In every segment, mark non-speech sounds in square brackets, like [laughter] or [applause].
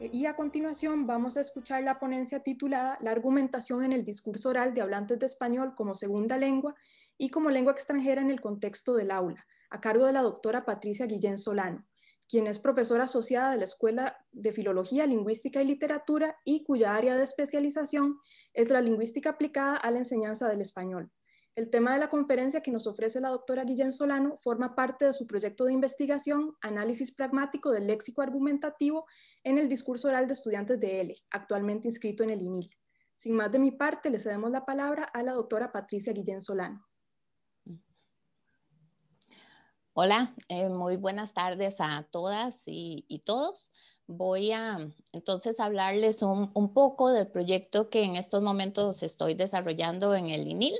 Y a continuación vamos a escuchar la ponencia titulada La argumentación en el discurso oral de hablantes de español como segunda lengua y como lengua extranjera en el contexto del aula, a cargo de la doctora Patricia Guillén Solano, quien es profesora asociada de la Escuela de Filología, Lingüística y Literatura y cuya área de especialización es la lingüística aplicada a la enseñanza del español. El tema de la conferencia que nos ofrece la doctora Guillén Solano forma parte de su proyecto de investigación Análisis pragmático del léxico argumentativo en el discurso oral de estudiantes de L, actualmente inscrito en el INIL. Sin más de mi parte, le cedemos la palabra a la doctora Patricia Guillén Solano. Hola, eh, muy buenas tardes a todas y, todos. Voy a entonces hablarles un, poco del proyecto que en estos momentos estoy desarrollando en el INIL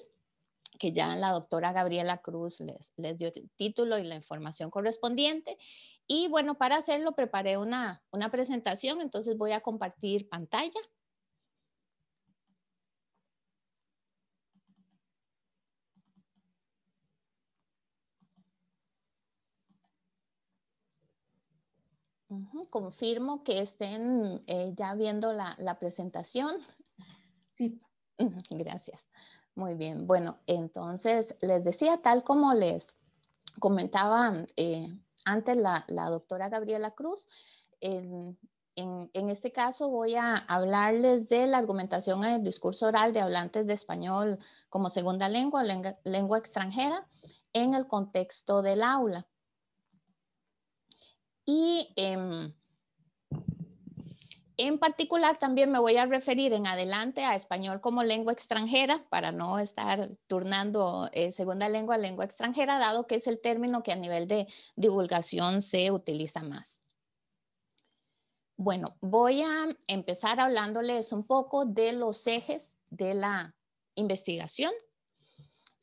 que ya la doctora Gabriela Cruz les, dio el título y la información correspondiente. Y bueno, para hacerlo preparé una, presentación, entonces voy a compartir pantalla. Confirmo que estén eh, ya viendo la, presentación. Sí. Gracias. Muy bien, bueno, entonces les decía, tal como les comentaba eh, antes la, doctora Gabriela Cruz, en, este caso voy a hablarles de la argumentación en el discurso oral de hablantes de español como segunda lengua lengua, extranjera en el contexto del aula. Y em, en particular, también me voy a referir en adelante a español como lengua extranjera para no estar turnando eh, segunda lengua a lengua extranjera, dado que es el término que a nivel de divulgación se utiliza más. Bueno, voy a empezar hablándoles un poco de los ejes de la investigación.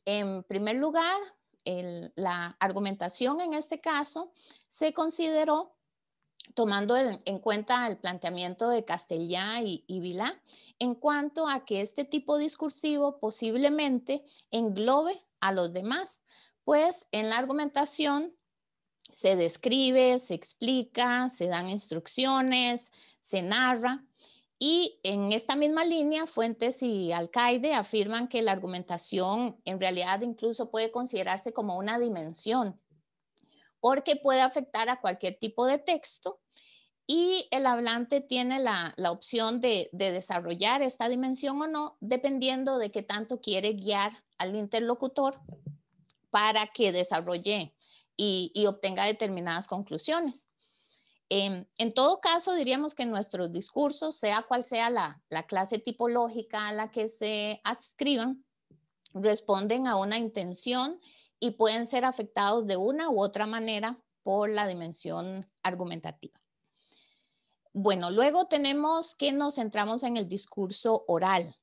En primer lugar, la argumentación en este caso se consideró tomando en, cuenta el planteamiento de Castellá y, y Vilá, en cuanto a que este tipo discursivo posiblemente englobe a los demás, pues en la argumentación se describe, se explica, se dan instrucciones, se narra. Y en esta misma línea, Fuentes y Alcaide afirman que la argumentación en realidad incluso puede considerarse como una dimensión, porque puede afectar a cualquier tipo de texto y el hablante tiene la, opción de, desarrollar esta dimensión o no, dependiendo de qué tanto quiere guiar al interlocutor para que desarrolle y, obtenga determinadas conclusiones. Em, en todo caso, diríamos que nuestros discursos, sea cual sea la, la clase tipológica a la que se adscriban, responden a una intención y pueden ser afectados de una u otra manera por la dimensión argumentativa. Bueno, luego tenemos que nos centramos en el discurso oral.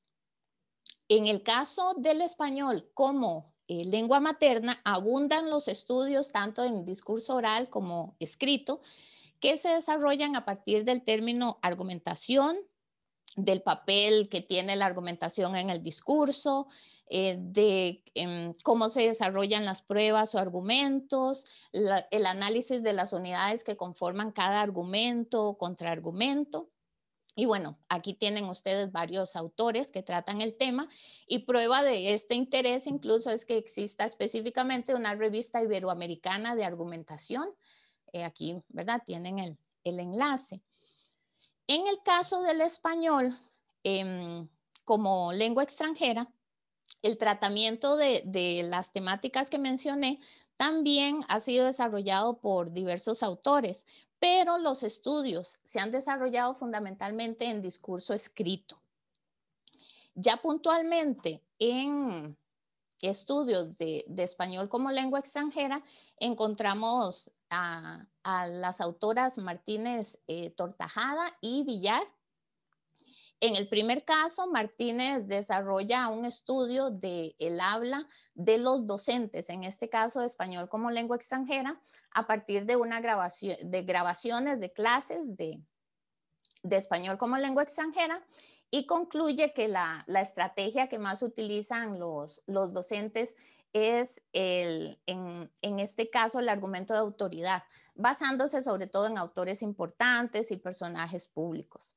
En el caso del español como eh, lengua materna, abundan los estudios tanto en discurso oral como escrito que se desarrollan a partir del término argumentación, del papel que tiene la argumentación en el discurso, eh, de em, cómo se desarrollan las pruebas o argumentos, el análisis de las unidades que conforman cada argumento o contraargumento. Y bueno, aquí tienen ustedes varios autores que tratan el tema y prueba de este interés incluso es que exista específicamente una revista iberoamericana de argumentación. Eh, aquí, ¿verdad? Tienen el, el enlace. En el caso del español em, como lengua extranjera, el tratamiento de, las temáticas que mencioné también ha sido desarrollado por diversos autores, pero los estudios se han desarrollado fundamentalmente en discurso escrito. Ya puntualmente en estudios de español como lengua extranjera encontramos a, las autoras Martínez eh, Tortajada y Villar. En el primer caso, Martínez desarrolla un estudio del el habla de los docentes, en este caso de español como lengua extranjera, a partir de, una grabación, de grabaciones de clases de, español como lengua extranjera y concluye que la, estrategia que más utilizan los, los docentes es en, este caso el argumento de autoridad, basándose sobre todo en autores importantes y personajes públicos.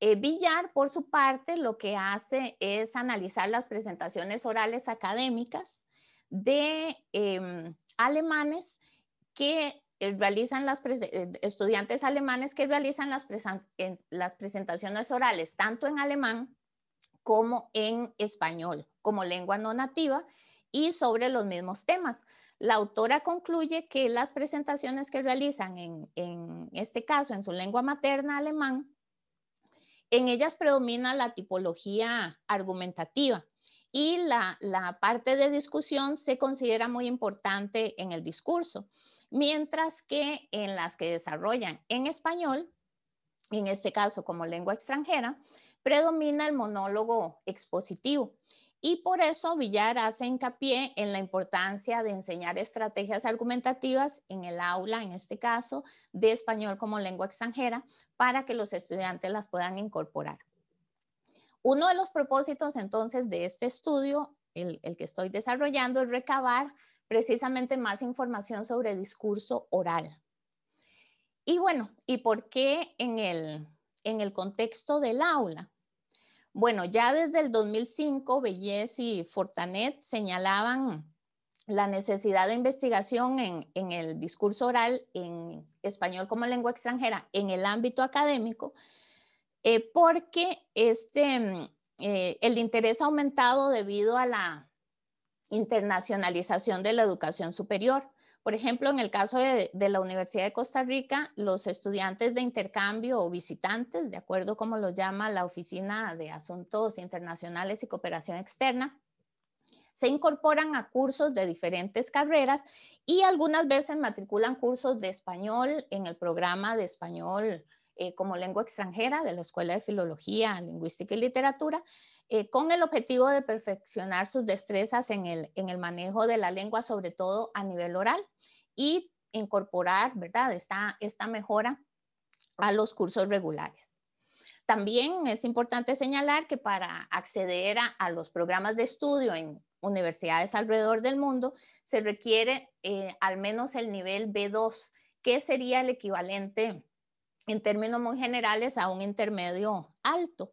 Eh, Villar, por su parte, lo que hace es analizar las presentaciones orales académicas de em, eh, eh, alemanes que realizan las estudiantes alemanes que realizan las presentaciones orales tanto en alemán como en español como lengua no nativa y sobre los mismos temas. La autora concluye que las presentaciones que realizan en, en este caso en su lengua materna alemán, en ellas predomina la tipología argumentativa y la, la parte de discusión se considera muy importante en el discurso, mientras que en las que desarrollan en español, en este caso como lengua extranjera, predomina el monólogo expositivo. Y por eso Villar hace hincapié en la importancia de enseñar estrategias argumentativas en el aula, en este caso, de español como lengua extranjera, para que los estudiantes las puedan incorporar. Uno de los propósitos entonces de este estudio, el, que estoy desarrollando, es recabar precisamente más información sobre discurso oral. Y bueno, ¿y por qué en el contexto del aula? Bueno, ya desde el 2005, Bellez y Fortanet señalaban la necesidad de investigación en, el discurso oral en español como lengua extranjera en el ámbito académico, eh, porque este, mm, eh, el interés ha aumentado debido a la internacionalización de la educación superior. Por ejemplo, en el caso de, la Universidad de Costa Rica, los estudiantes de intercambio o visitantes, de acuerdo como lo llama la Oficina de Asuntos Internacionales y Cooperación Externa, se incorporan a cursos de diferentes carreras y algunas veces matriculan cursos de español en el programa de español eh, como lengua extranjera de la Escuela de Filología, Lingüística y Literatura, eh, con el objetivo de perfeccionar sus destrezas en el, manejo de la lengua, sobre todo a nivel oral, y incorporar, ¿verdad?, esta, mejora a los cursos regulares. También es importante señalar que para acceder a, los programas de estudio en universidades alrededor del mundo, se requiere eh, al menos el nivel B2, que sería el equivalente en términos muy generales a un intermedio alto.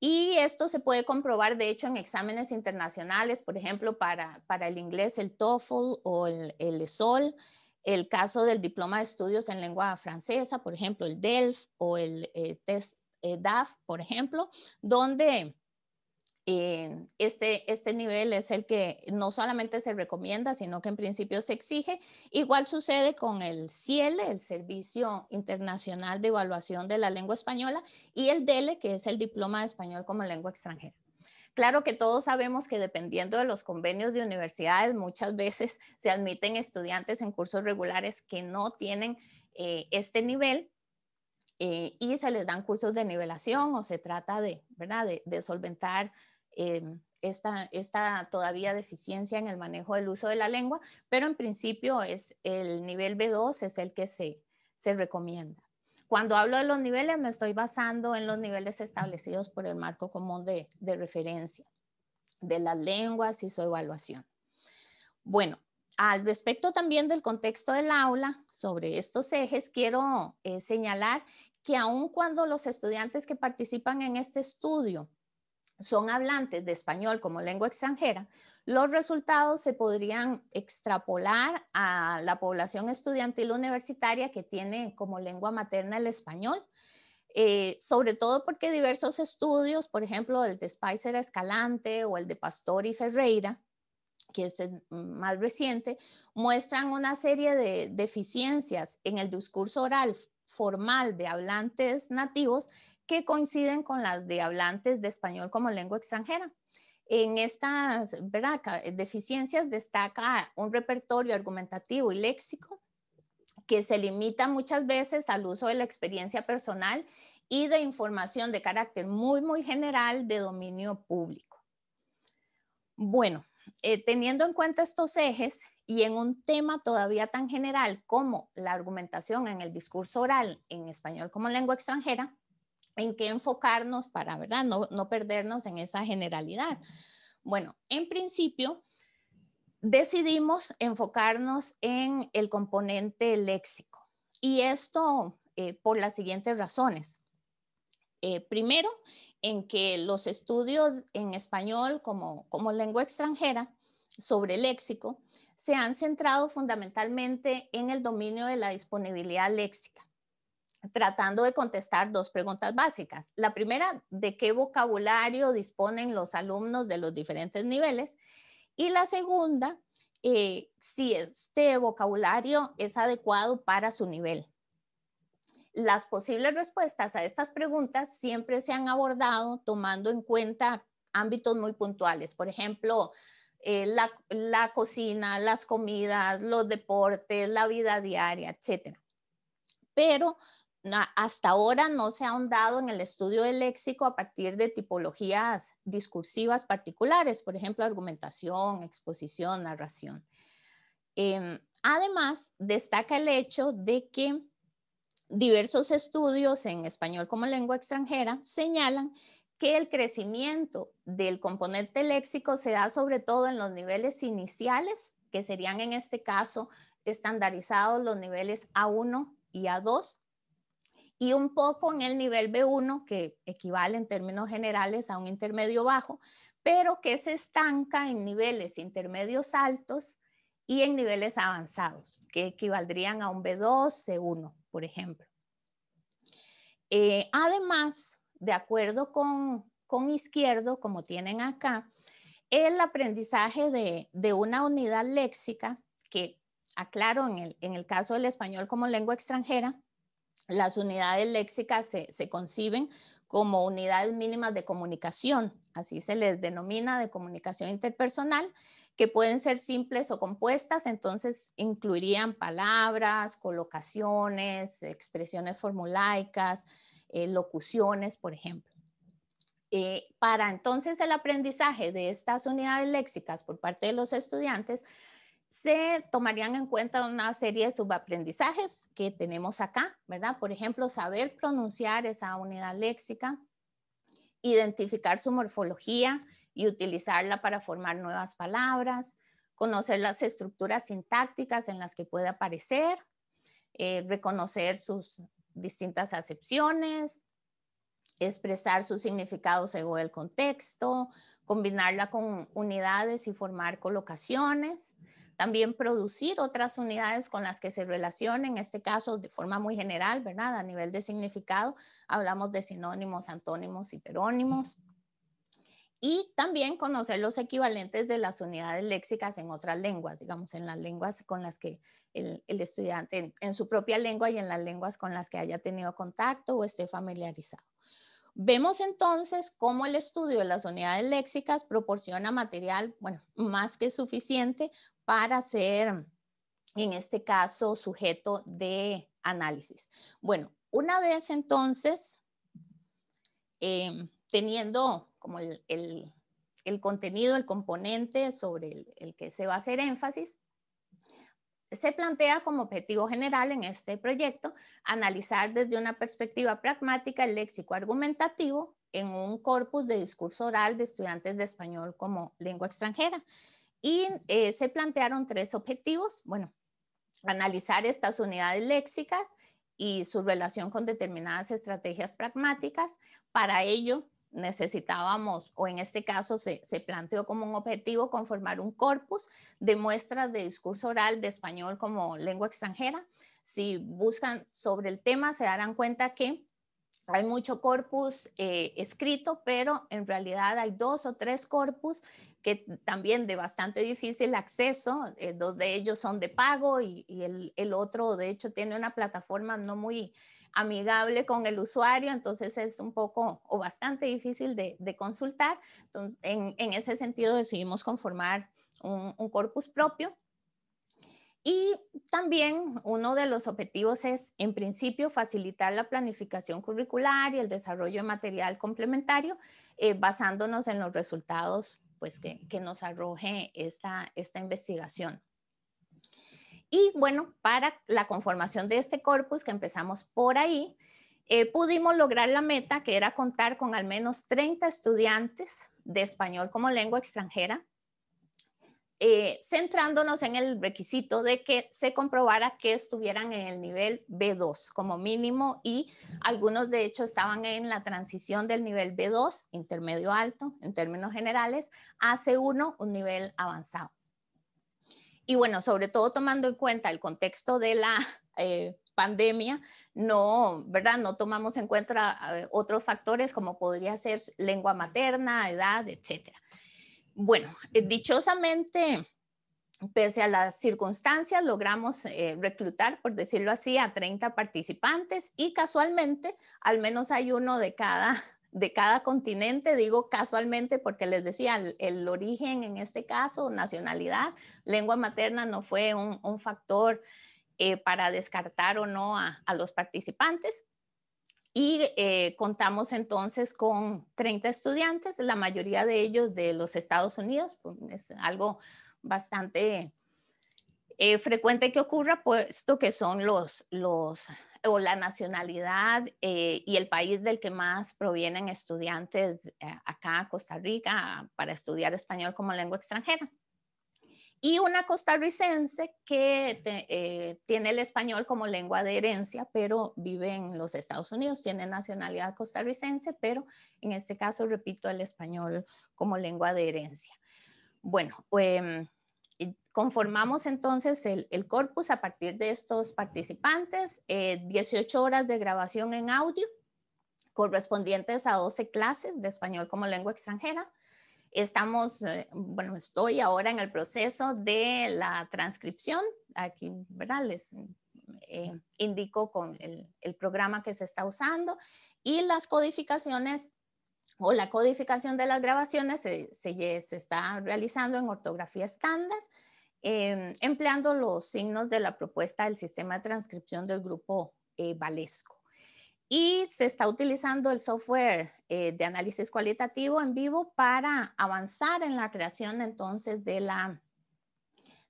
Y esto se puede comprobar, de hecho, en exámenes internacionales, por ejemplo, para, para el inglés, el TOEFL o el, el ESOL, el caso del diploma de estudios en lengua francesa, por ejemplo, el DELF o el eh, test eh, DAF, por ejemplo, donde este, este nivel es el que no solamente se recomienda, sino que en principio se exige. Igual sucede con el CIEL, e, el Servicio Internacional de Evaluación de la Lengua Española, y el DELE, e, que es el Diploma de Español como Lengua Extranjera. Claro que todos sabemos que dependiendo de los convenios de universidades, muchas veces [laughs] se admiten estudiantes en cursos regulares que no tienen eh, este nivel, eh, y se les dan cursos de nivelación o se trata de, ¿verdad? de, de solventar Em, esta, todavía deficiencia en el manejo del uso de la lengua, pero en principio es el nivel B2 es el que se, recomienda. Cuando hablo de los niveles me estoy basando en los niveles establecidos por el marco común de, referencia de las lenguas y su evaluación. Bueno, al respecto también del contexto del aula, sobre estos ejes, quiero eh, señalar que aun cuando los estudiantes que participan en este estudio son hablantes de español como lengua extranjera, los resultados se podrían extrapolar a la población estudiantil universitaria que tiene como lengua materna el español, eh, sobre todo porque diversos estudios, por ejemplo, el de Spicer Escalante o el de Pastor y Ferreira, que este es más reciente, muestran una serie de deficiencias en el discurso oral formal de hablantes nativos que coinciden con las de hablantes de español como lengua extranjera. En estas eh, deficiencias destaca un repertorio argumentativo y léxico que se limita muchas veces al uso de la experiencia personal y de información de carácter muy, muy general de dominio público. Bueno, eh, teniendo en cuenta estos ejes, y en un tema todavía tan general como la argumentación en el discurso oral en español como lengua extranjera, en qué enfocarnos para, ¿verdad? No, no perdernos en esa generalidad. Bueno, en principio, decidimos enfocarnos en el componente léxico. Y esto eh, por las siguientes razones. Eh, primero, en que los estudios en español como, como lengua extranjera sobre léxico se han centrado fundamentalmente en el dominio de la disponibilidad léxica, tratando de contestar dos preguntas básicas. La primera, ¿de qué vocabulario disponen los alumnos de los diferentes niveles? Y la segunda, eh, si este vocabulario es adecuado para su nivel. Las posibles respuestas a estas preguntas siempre se han abordado tomando en cuenta ámbitos muy puntuales. Por ejemplo, eh, la, cocina, las comidas, los deportes, la vida diaria, etc. Pero hasta ahora no se ha ahondado en el estudio del léxico a partir de tipologías discursivas particulares, por ejemplo, argumentación, exposición, narración. Em, además, destaca el hecho de que diversos estudios en español como lengua extranjera señalan que el crecimiento del componente léxico se da sobre todo en los niveles iniciales, que serían en este caso estandarizados los niveles A1 y A2, y un poco en el nivel B1, que equivale en términos generales a un intermedio bajo, pero que se estanca en niveles intermedios altos y en niveles avanzados, que equivaldrían a un B2, C1, por ejemplo. Eh, además, de acuerdo con, izquierdo, como tienen acá, el aprendizaje de, una unidad léxica, que aclaro, en el, caso del español como lengua extranjera, las unidades léxicas se, se, conciben como unidades mínimas de comunicación, así se les denomina de comunicación interpersonal, que pueden ser simples o compuestas, entonces incluirían palabras, colocaciones, expresiones formulaicas, eh, locuciones, por ejemplo. Eh, para entonces el aprendizaje de estas unidades léxicas por parte de los estudiantes, se tomarían en cuenta una serie de subaprendizajes que tenemos acá, ¿verdad? Por ejemplo, saber pronunciar esa unidad léxica, identificar su morfología y utilizarla para formar nuevas palabras, conocer las estructuras sintácticas en las que puede aparecer, eh, reconocer sus distintas acepciones, expresar su significado según el contexto, combinarla con unidades y formar colocaciones, también producir otras unidades con las que se relacionen, en este caso de forma muy general, ¿verdad? A nivel de significado, hablamos de sinónimos, antónimos, y hiperónimos y también conocer los equivalentes de las unidades léxicas en otras lenguas, digamos, en las lenguas con las que el, estudiante, en, su propia lengua y en las lenguas con las que haya tenido contacto o esté familiarizado. Vemos entonces cómo el estudio de las unidades léxicas proporciona material, bueno, más que suficiente para ser, en este caso, sujeto de análisis. Bueno, una vez entonces... Em, teniendo como el, el, contenido, el componente sobre el, que se va a hacer énfasis, se plantea como objetivo general en este proyecto analizar desde una perspectiva pragmática el léxico argumentativo en un corpus de discurso oral de estudiantes de español como lengua extranjera. Y eh, se plantearon tres objetivos. Bueno, analizar estas unidades léxicas y su relación con determinadas estrategias pragmáticas. Para ello, necesitábamos, o en este caso se, planteó como un objetivo conformar un corpus de muestras de discurso oral de español como lengua extranjera. Si buscan sobre el tema, se darán cuenta que hay mucho corpus eh, escrito, pero en realidad hay dos o tres corpus que también de bastante difícil acceso, eh, dos de ellos son de pago y, el, el otro de hecho tiene una plataforma no muy amigable con el usuario, entonces es un poco o bastante difícil de, consultar. en, ese sentido decidimos conformar un, corpus propio y también uno de los objetivos es, en principio, facilitar la planificación curricular y el desarrollo de material complementario, eh, basándonos en los resultados pues, que, nos arroje esta investigación. Y bueno, para la conformación de este corpus, que empezamos por ahí, eh, pudimos lograr la meta que era contar con al menos 30 estudiantes de español como lengua extranjera, eh, centrándonos en el requisito de que se comprobara que estuvieran en el nivel B2 como mínimo y algunos de hecho estaban en la transición del nivel B2, intermedio alto en términos generales, a C1, un nivel avanzado. Y bueno, sobre todo tomando en cuenta el contexto de la [laughs] eh, pandemia, no, ¿verdad? No tomamos en cuenta eh, otros factores como podría ser lengua materna, edad, etcétera. Bueno, eh, dichosamente, pese a las circunstancias, logramos reclutar, por decirlo así, a 30 participantes y casualmente al menos hay uno de cada de cada continente, digo casualmente porque les decía, el, origen en este caso, nacionalidad, lengua materna no fue un, factor eh, para descartar o no a, los participantes. Y eh, contamos entonces con 30 estudiantes, la mayoría de ellos de los Estados Unidos, pues, es algo bastante eh, frecuente que ocurra, puesto que son los, los, o la nacionalidad eh, y el país del que más provienen estudiantes eh, acá Costa Rica para estudiar español como lengua extranjera. Y una costarricense que eh, tiene el español como lengua de herencia, pero vive en los Estados Unidos, tiene nacionalidad costarricense, pero en este caso, repito, el español como lengua de herencia. Bueno, eh, Conformamos entonces el, corpus a partir de estos participantes, 18 eh, horas de grabación en audio, correspondientes a 12 clases de español como lengua extranjera. Estamos, eh, bueno, estoy ahora en el proceso de la transcripción. Aquí, ¿verdad? Les eh, indico con el, programa que se está usando y las codificaciones o la codificación de las grabaciones se, está realizando en ortografía estándar Em, empleando los signos de la propuesta del sistema de transcripción del grupo eh, Valesco. Y se está utilizando el software eh, de análisis cualitativo en vivo para avanzar en la creación entonces de la,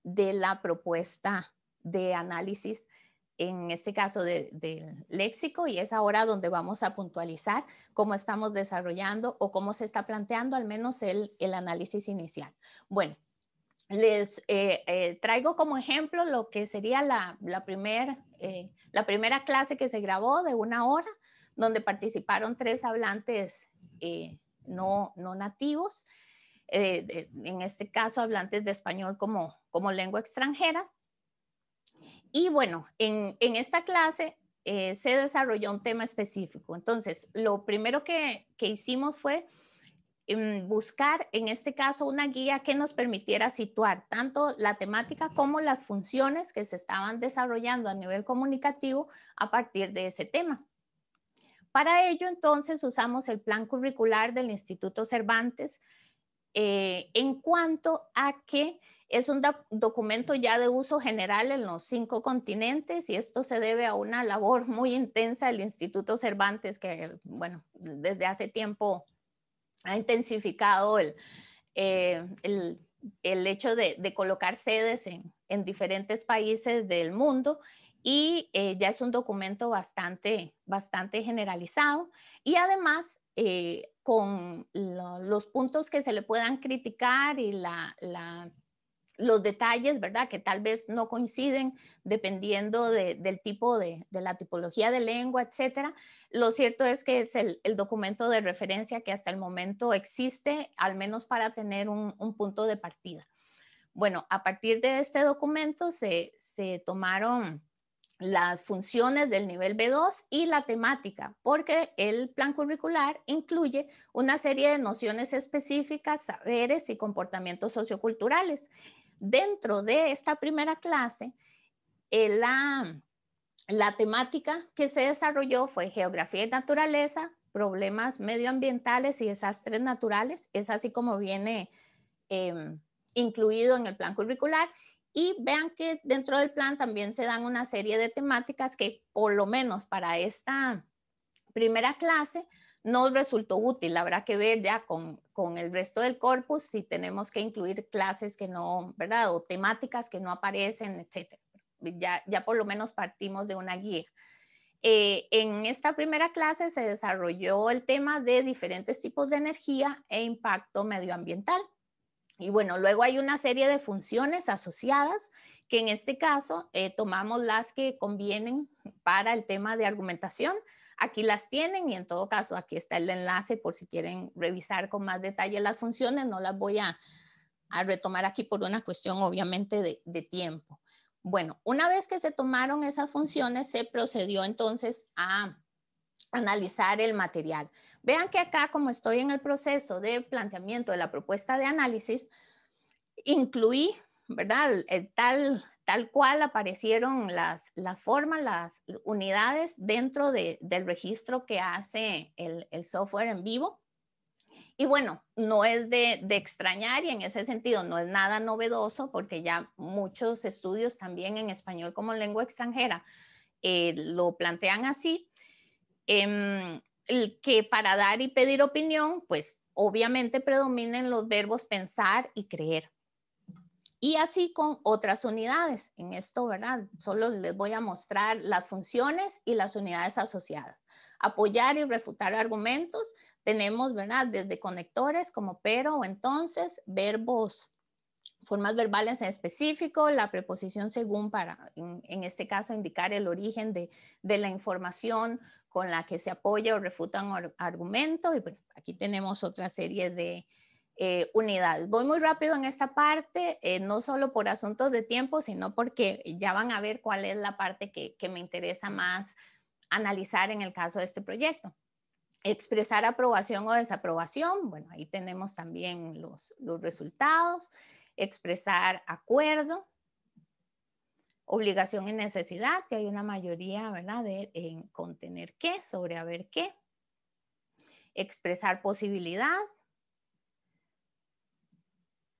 de la propuesta de análisis en este caso del léxico y es ahora donde vamos a puntualizar cómo estamos desarrollando o cómo se está planteando al menos el, el análisis inicial. Bueno, les eh, eh, traigo como ejemplo lo que sería eh, la, primera clase que se grabó de una hora, donde participaron tres hablantes no, nativos, en este caso hablantes de español como, lengua extranjera. Y bueno, en, esta clase se desarrolló un tema específico. Entonces, lo primero que hicimos fue buscar en este caso una guía que nos permitiera situar tanto la temática como las funciones que se estaban desarrollando a nivel comunicativo a partir de ese tema. Para ello, entonces, usamos el plan curricular del Instituto Cervantes eh, en cuanto a que es un documento ya de uso general en los cinco continentes y esto se debe a una labor muy intensa del Instituto Cervantes que, bueno, desde hace tiempo ha intensificado el, eh, hecho de, colocar sedes en, diferentes países del mundo y eh, ya es un documento bastante, bastante generalizado y además eh, con los puntos que se le puedan criticar y la los detalles, ¿verdad? Que tal vez no coinciden dependiendo del tipo de, la tipología de lengua, etcétera. Lo cierto es que es el, documento de referencia que hasta el momento existe, al menos para tener un, punto de partida. Bueno, a partir de este documento se, se tomaron las funciones del nivel B2 y la temática, porque el plan curricular incluye una serie de nociones específicas, saberes y comportamientos socioculturales dentro de esta primera clase, eh, la, temática que se desarrolló fue geografía y naturaleza, problemas medioambientales y desastres naturales. Es así como viene em, incluido en el plan curricular. Y vean que dentro del plan también se dan una serie de temáticas que por lo menos para esta primera clase no resultó útil. Habrá que ver ya con, el resto del corpus si tenemos que incluir clases que no, ¿verdad? O temáticas que no aparecen, etc. Ya, por lo menos partimos de una guía. Eh, en esta primera clase se desarrolló el tema de diferentes tipos de energía e impacto medioambiental. Y bueno, luego hay una serie de funciones asociadas que en este caso eh, tomamos las que convienen para el tema de argumentación, Aquí las tienen y en todo caso aquí está el enlace por si quieren revisar con más detalle las funciones. No las voy a, retomar aquí por una cuestión obviamente de tiempo. Bueno, una vez que se tomaron esas funciones, se procedió entonces a analizar el material. Vean que acá, como estoy en el proceso de planteamiento de la propuesta de análisis, incluí ¿verdad? Tal, tal cual aparecieron las, las formas, las unidades dentro del registro que hace el, software en vivo. Y bueno, no es de, extrañar y en ese sentido no es nada novedoso porque ya muchos estudios también en español como lengua extranjera eh, lo plantean así. Em, que para dar y pedir opinión, pues obviamente predominen los verbos pensar y creer. Y así con otras unidades. En esto, ¿verdad? Solo les voy a mostrar las funciones y las unidades asociadas. Apoyar y refutar argumentos. Tenemos, ¿verdad? Desde conectores como pero o entonces, verbos, formas verbales en específico, la preposición según para, en, este caso, indicar el origen de, la información con la que se apoya o refutan argumento Y bueno, aquí tenemos otra serie de, eh, unidad. Voy muy rápido en esta parte, eh, no solo por asuntos de tiempo, sino porque ya van a ver cuál es la parte que, me interesa más analizar en el caso de este proyecto. Expresar aprobación o desaprobación, bueno, ahí tenemos también los, resultados. Expresar acuerdo, obligación y necesidad, que hay una mayoría, ¿verdad?, de, en contener qué, sobre haber qué. Expresar posibilidad,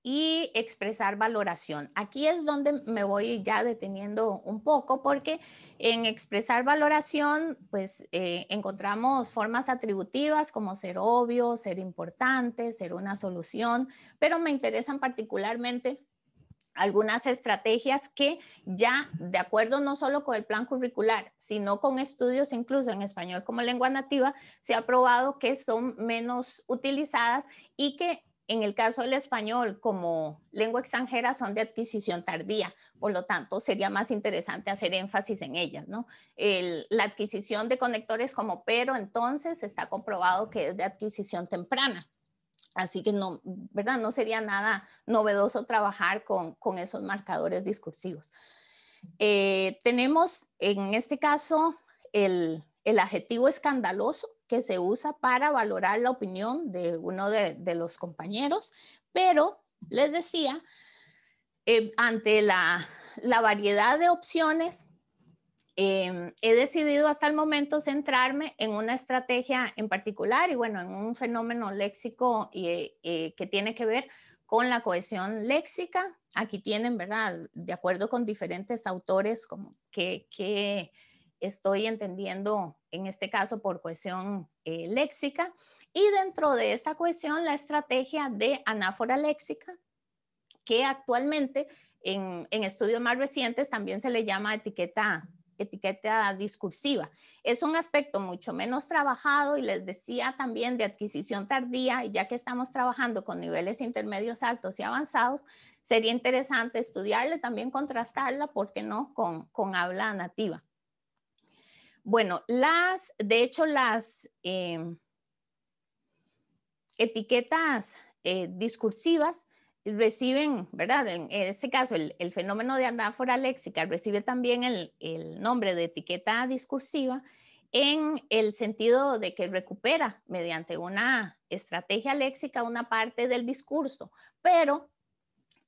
y expresar valoración. Aquí es donde me voy ya deteniendo un poco porque en expresar valoración pues eh, encontramos formas atributivas como ser obvio, ser importante, ser una solución, pero me interesan particularmente algunas estrategias que ya de acuerdo no solo con el plan curricular, sino con estudios incluso en español como lengua nativa, se ha probado que son menos utilizadas y que en el caso del español, como lengua extranjera, son de adquisición tardía, por lo tanto, sería más interesante hacer énfasis en ellas, la adquisición de conectores como pero, entonces, está comprobado que es de adquisición temprana. Así que no, ¿verdad? No sería nada novedoso trabajar con, esos marcadores discursivos. Eh, tenemos en este caso el adjetivo escandaloso, que se usa para valorar la opinión de uno de, los compañeros, pero les decía, eh, ante la, variedad de opciones, eh, he decidido hasta el momento centrarme en una estrategia en particular y bueno, en un fenómeno léxico eh, eh, que tiene que ver con la cohesión léxica. Aquí tienen, ¿verdad? De acuerdo con diferentes autores, como que estoy entendiendo en este caso por cohesión eh, léxica y dentro de esta cohesión la estrategia de anáfora léxica que actualmente en, estudios más recientes también se le llama etiqueta etiqueta discursiva. Es un aspecto mucho menos trabajado y les decía también de adquisición tardía, y ya que estamos trabajando con niveles intermedios altos y avanzados, sería interesante estudiarla, también contrastarla, ¿por qué no?, con habla nativa. Bueno, las, de hecho, las em, etiquetas eh, discursivas reciben, ¿verdad? En este caso, el, fenómeno de anáfora léxica recibe también el, nombre de etiqueta discursiva en el sentido de que recupera mediante una estrategia léxica una parte del discurso, pero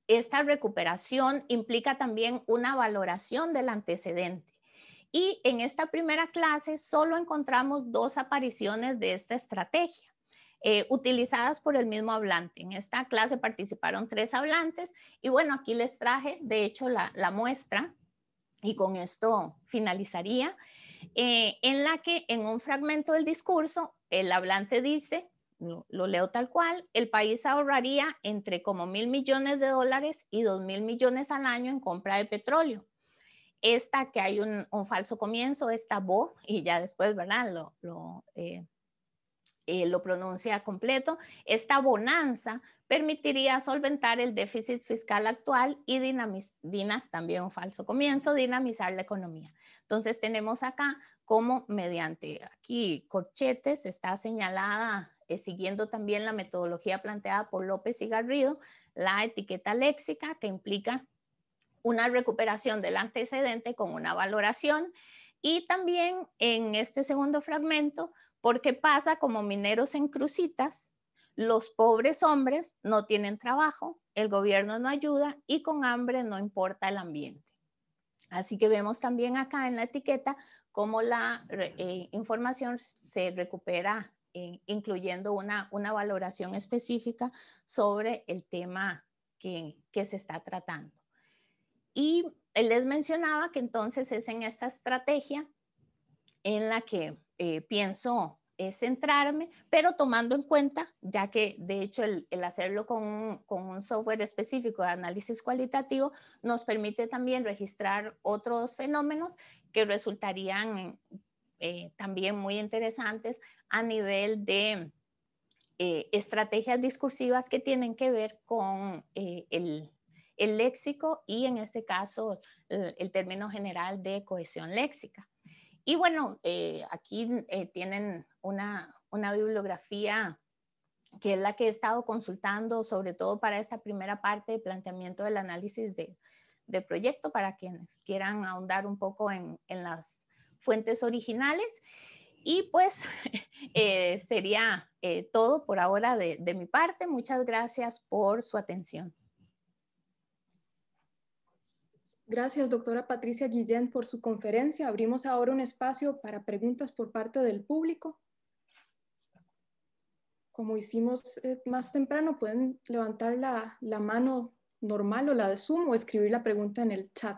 esta recuperación implica también una valoración del antecedente. Y en esta primera clase solo encontramos dos apariciones de esta estrategia. Eh, utilizadas por el mismo hablante. En esta clase participaron tres hablantes y bueno, aquí les traje de hecho la, muestra y con esto finalizaría, eh, en la que en un fragmento del discurso el hablante dice, lo leo tal cual, el país ahorraría entre como mil millones de dólares y dos mil millones al año en compra de petróleo. Esta que hay un, falso comienzo, esta bo, y ya después, ¿verdad? Lo, eh, eh, lo, pronuncia completo. Esta bonanza permitiría solventar el déficit fiscal actual y dinamizar también un falso comienzo, dinamizar la economía. Entonces tenemos acá como mediante aquí corchetes está señalada, eh, siguiendo también la metodología planteada por López y Garrido, la etiqueta léxica que implica una recuperación del antecedente con una valoración y también en este segundo fragmento, porque pasa como mineros en crucitas, los pobres hombres no tienen trabajo, el gobierno no ayuda y con hambre no importa el ambiente. Así que vemos también acá en la etiqueta cómo la eh, información se recupera, eh, incluyendo una, una valoración específica sobre el tema que se está tratando. Y les mencionaba que entonces es en esta estrategia en la que eh, pienso centrarme, pero tomando en cuenta, ya que de hecho el, hacerlo con un, con un, software específico de análisis cualitativo nos permite también registrar otros fenómenos que resultarían eh, también muy interesantes a nivel de eh, estrategias discursivas que tienen que ver con el el léxico y en este caso el, término general de cohesión léxica. Y bueno, eh, aquí eh, tienen una, bibliografía que es la que he estado consultando, sobre todo para esta primera parte de planteamiento del análisis de, proyecto, para quienes quieran ahondar un poco en, las fuentes originales. Y pues [laughs] eh, sería todo por ahora de, de mi parte. Muchas gracias por su atención. Gracias, doctora Patricia Guillén, por su conferencia. Abrimos ahora un espacio para preguntas por parte del público. Como hicimos eh, más temprano, pueden levantar la, la mano normal o la de Zoom o escribir la pregunta en el chat.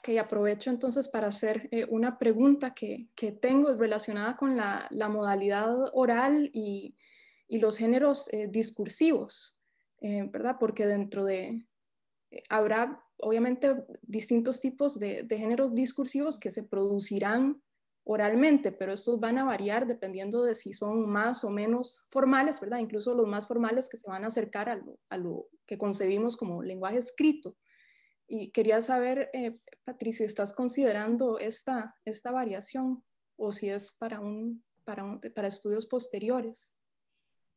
que aprovecho entonces para hacer eh, una pregunta que, que, tengo relacionada con la, la modalidad oral y y los géneros eh, discursivos, eh, ¿verdad? Porque dentro de, eh, habrá obviamente distintos tipos de, géneros discursivos que se producirán oralmente, pero estos van a variar dependiendo de si son más o menos formales, ¿verdad? Incluso los más formales que se van a acercar a lo, que concebimos como lenguaje escrito. Y quería saber, Patricia, si ¿estás considerando esta, variación o si es para, para estudios posteriores?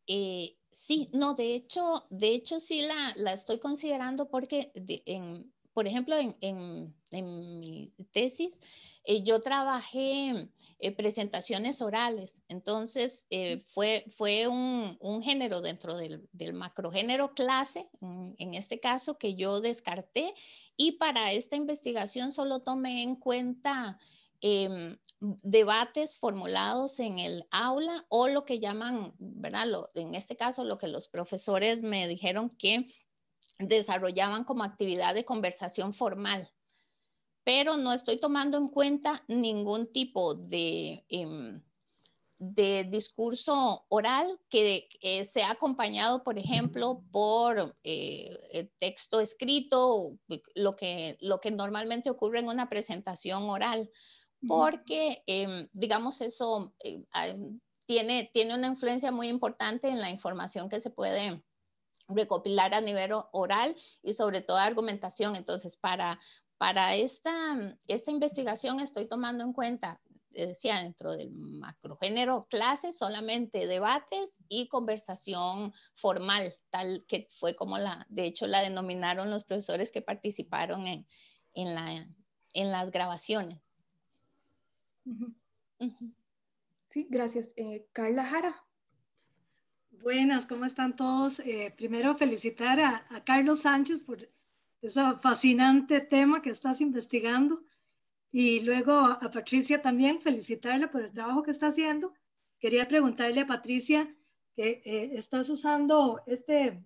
Eh, sí, no, de hecho, de hecho sí la, estoy considerando porque, en, por ejemplo, en, mi tesis, eh, yo trabajé eh, presentaciones orales, entonces fue, fue un, género dentro del, del macrogénero clase, en este caso, que yo descarté y para esta investigación solo tomé en cuenta Em, debates formulados en el aula o lo que llaman, ¿verdad? en este caso, lo que los profesores me dijeron que desarrollaban como actividad de conversación formal, pero no estoy tomando en cuenta ningún tipo de, em, de discurso oral que sea acompañado, por ejemplo, por eh, eh, texto escrito, lo lo que normalmente ocurre en una presentación oral porque, em, digamos, eso eh, ah, em, tiene, una influencia muy importante en la información que se puede recopilar a nivel oral y sobre todo argumentación. Entonces, para, mm, esta, investigación estoy tomando en cuenta decía, dentro del macrogénero clases, solamente debates y conversación formal, tal que fue como la, de hecho, la denominaron los profesores que participaron en las grabaciones. Sí, gracias. Eh, Carla Jara. Buenas, ¿cómo están todos? Eh, primero felicitar a, Carlos Sánchez por ese fascinante tema que estás investigando y luego a Patricia también felicitarla por el trabajo que está haciendo. Quería preguntarle a Patricia que eh, estás usando este,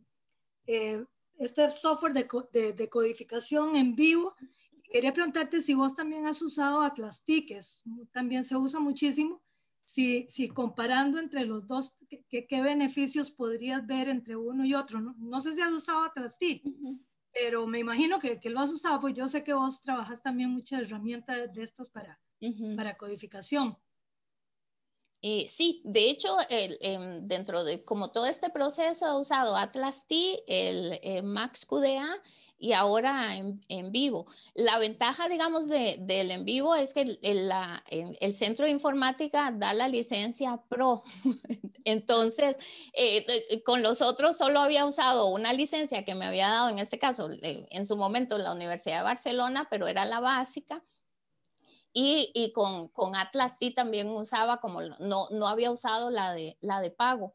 este software de, de, codificación en vivo Quería preguntarte si vos también has usado Atlas que también se usa muchísimo. Si, comparando entre los dos, ¿qué, beneficios podrías ver entre uno y otro? No, sé si has usado Atlas Tickets, pero me imagino que, lo has usado, pues yo sé que vos trabajas también muchas herramientas de estas para, para codificación. Eh, sí, de hecho, el, em, dentro de como todo este proceso ha usado Atlas T, el eh, Max QDA y ahora en, en vivo. La ventaja, digamos, de, del en vivo es que el, centro de informática da la licencia pro. [laughs] Entonces, eh, eh, con los otros solo había usado una licencia que me había dado, en este caso, eh, en su momento la Universidad de Barcelona, pero era la básica. Y, y con, con, Atlas sí también usaba, como no, no había usado la de, la de pago.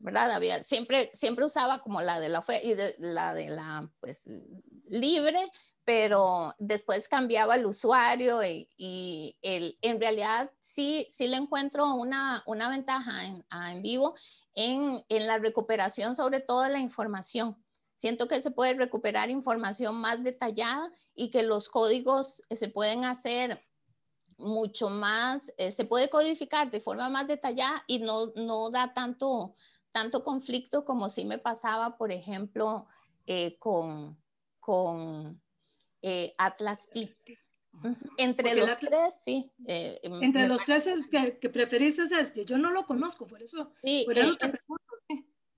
¿verdad? Había, siempre, siempre usaba como la de la, y de, la de la, pues, libre, pero después cambiaba el usuario y, el, en realidad sí, sí le encuentro una, una ventaja en, en vivo en, en, la recuperación sobre todo de la información. Siento que se puede recuperar información más detallada y que los códigos eh, se pueden hacer mucho más, eh, se puede codificar de forma más detallada y no, no da tanto, tanto conflicto como si me pasaba, por ejemplo, eh, con, con eh, Atlas T. Eh, entre los tres, sí. entre los tres, el que, que, preferís es este. Yo no lo conozco, por eso, sí,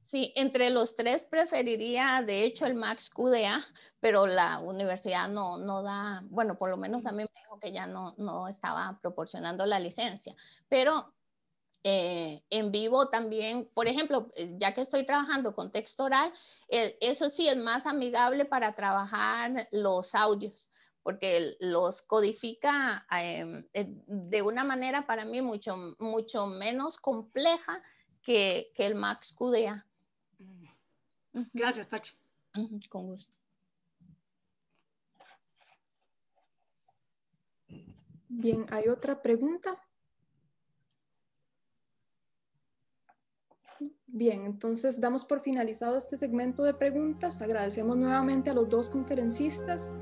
Sí, entre los tres preferiría, de hecho, el Max QDA, pero la universidad no, no da, bueno, por lo menos a mí me dijo que ya no, no estaba proporcionando la licencia, pero eh, en vivo también, por ejemplo, eh, ya que estoy trabajando con texto oral, eh, eso sí es más amigable para trabajar los audios, porque los codifica em, de una manera para mí mucho, mucho menos compleja que, que el Max QDA. Mm. Gracias, Pacho. Con gusto. Bien, hay otra pregunta. Bien, entonces damos por finalizado este segmento de preguntas. Agradecemos nuevamente a los dos conferencistas.